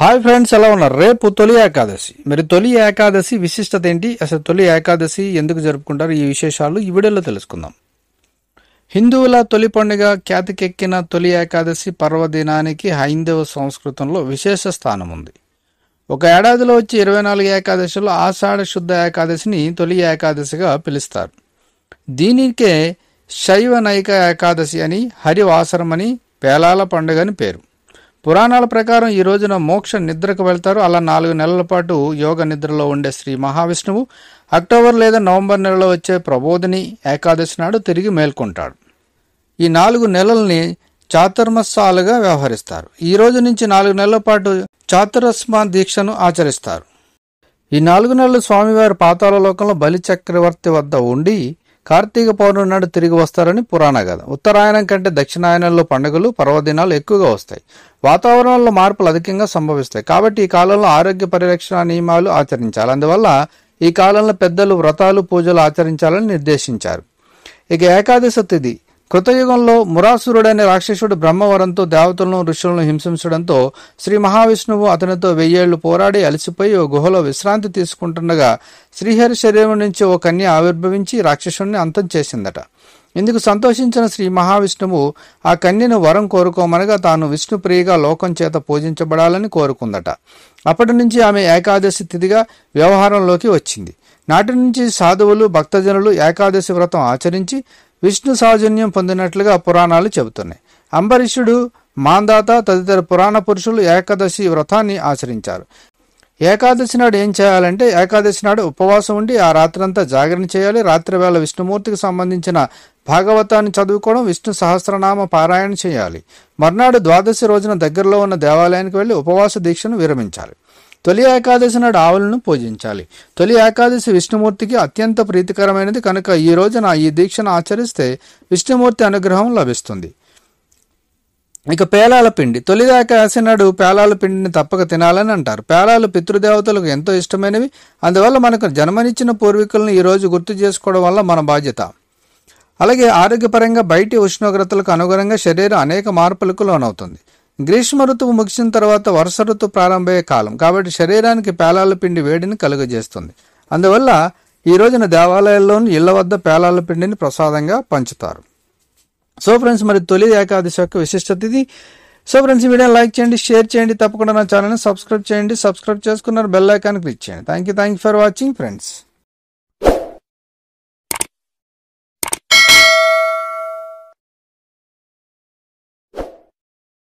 hi friends ఎలా ఉన్నారు రేపు తొలి ఏకాదశి మరి తొలి ఏకాదశి విశిష్టత ఏంటి అసలు తొలి ఏకాదశి ఎందుకు జరుపుకుంటారు ఈ విశేషాలు ఈ వీడియోలో తెలుసుకుందాం హిందువుల తొలి పండుగ ఖ్యాతికెక్కిన తొలి ఏకాదశి పర్వదినానికి హైందవ సంస్కృతంలో విశేష స్థానం ఉంది ఒక ఏడాదిలో వచ్చి ఇరవై నాలుగు ఏకాదశిలో ఆషాఢ శుద్ధ ఏకాదశిని తొలి ఏకాదశిగా పిలుస్తారు దీనికే శైవ నైక ఏకాదశి అని హరివాసరం అని పేలాల పండుగ అని పేరు పురాణాల ప్రకారం ఈ రోజున మోక్ష నిద్రకు వెళ్తారు అలా నాలుగు నెలల పాటు యోగ నిద్రలో ఉండే శ్రీ మహావిష్ణువు అక్టోబర్ లేదా నవంబర్ నెలలో వచ్చే ప్రబోధిని ఏకాదశి నాడు తిరిగి మేల్కొంటాడు ఈ నాలుగు నెలల్ని చాతుర్మస్సాలుగా వ్యవహరిస్తారు ఈ రోజు నుంచి నాలుగు నెలల పాటు చాతురస్మ దీక్షను ఆచరిస్తారు ఈ నాలుగు నెలలు స్వామివారి పాతాల లోకంలో బలి చక్రవర్తి వద్ద ఉండి కార్తీక పౌర్ణమి నాడు తిరిగి వస్తారని పురాణ కథ ఉత్తరాయణం కంటే దక్షిణాయనంలో పండుగలు పర్వదినాలు ఎక్కువగా వస్తాయి వాతావరణంలో మార్పులు అధికంగా సంభవిస్తాయి కాబట్టి ఈ కాలంలో ఆరోగ్య పరిరక్షణ నియమాలు ఆచరించాలి అందువల్ల ఈ కాలంలో పెద్దలు వ్రతాలు పూజలు ఆచరించాలని నిర్దేశించారు ఇక ఏకాదశి తిథి కృతయుగంలో మురాసురుడనే రాక్షసుడు బ్రహ్మవరంతో దేవతలను ఋషులను హింసించడంతో శ్రీ మహావిష్ణువు అతనితో వెయ్యేళ్లు పోరాడి అలసిపోయి ఓ గుహలో విశ్రాంతి తీసుకుంటుండగా శ్రీహరి శరీరం నుంచి ఓ కన్య ఆవిర్భవించి రాక్షసుడిని అంతం చేసిందట ఇందుకు సంతోషించిన శ్రీ మహావిష్ణువు ఆ కన్యను వరం కోరుకోమనగా తాను విష్ణుప్రియగా లోకం చేత పూజించబడాలని కోరుకుందట అప్పటి నుంచి ఆమె ఏకాదశి తిథిగా వ్యవహారంలోకి వచ్చింది నాటి నుంచి సాధువులు భక్తజనులు ఏకాదశి వ్రతం ఆచరించి విష్ణు సౌజన్యం పొందినట్లుగా పురాణాలు చెబుతున్నాయి అంబరీషుడు మాందాత తదితర పురాణ పురుషులు ఏకాదశి వ్రతాన్ని ఆచరించారు ఏకాదశి నాడు ఏం చేయాలంటే ఏకాదశి నాడు ఉపవాసం ఉండి ఆ రాత్రంతా జాగరణ చేయాలి రాత్రి వేళ విష్ణుమూర్తికి సంబంధించిన భాగవతాన్ని చదువుకోవడం విష్ణు సహస్రనామ పారాయణ చేయాలి మర్నాడు ద్వాదశి రోజున దగ్గరలో ఉన్న దేవాలయానికి వెళ్ళి ఉపవాస దీక్షను విరమించాలి తొలి ఏకాదశి నాడు ఆవులను పూజించాలి తొలి ఏకాదశి విష్ణుమూర్తికి అత్యంత ప్రీతికరమైనది కనుక ఈ రోజున ఈ దీక్షను ఆచరిస్తే విష్ణుమూర్తి అనుగ్రహం లభిస్తుంది ఇక పేలాల పిండి తొలిదాకా నాడు పేలాల పిండిని తప్పక తినాలని అంటారు పేలాలు పితృదేవతలకు ఎంతో ఇష్టమైనవి అందువల్ల మనకు జన్మనిచ్చిన పూర్వీకులను ఈరోజు గుర్తు చేసుకోవడం వల్ల మన బాధ్యత అలాగే ఆరోగ్యపరంగా బయటి ఉష్ణోగ్రతలకు అనుగుణంగా శరీరం అనేక మార్పులకు లోనవుతుంది గ్రీష్మ ఋతువు ముగిసిన తర్వాత వర్ష ఋతువు ప్రారంభమయ్యే కాలం కాబట్టి శరీరానికి పేలాల పిండి వేడిని కలుగజేస్తుంది అందువల్ల ఈ రోజున దేవాలయాల్లోని ఇళ్ల వద్ద పేలాల పిండిని ప్రసాదంగా పంచుతారు సో ఫ్రెండ్స్ మరి తొలి ఏకాదశి యొక్క విశిష్టత ఇది సో ఫ్రెండ్స్ వీడియోని లైక్ చేయండి షేర్ చేయండి తప్పకుండా నా ఛానల్ని సబ్స్క్రైబ్ చేయండి సబ్స్క్రైబ్ చేసుకున్నారు బెల్ ఐకాన్ క్లిక్ చేయండి thank you thank you for watching friends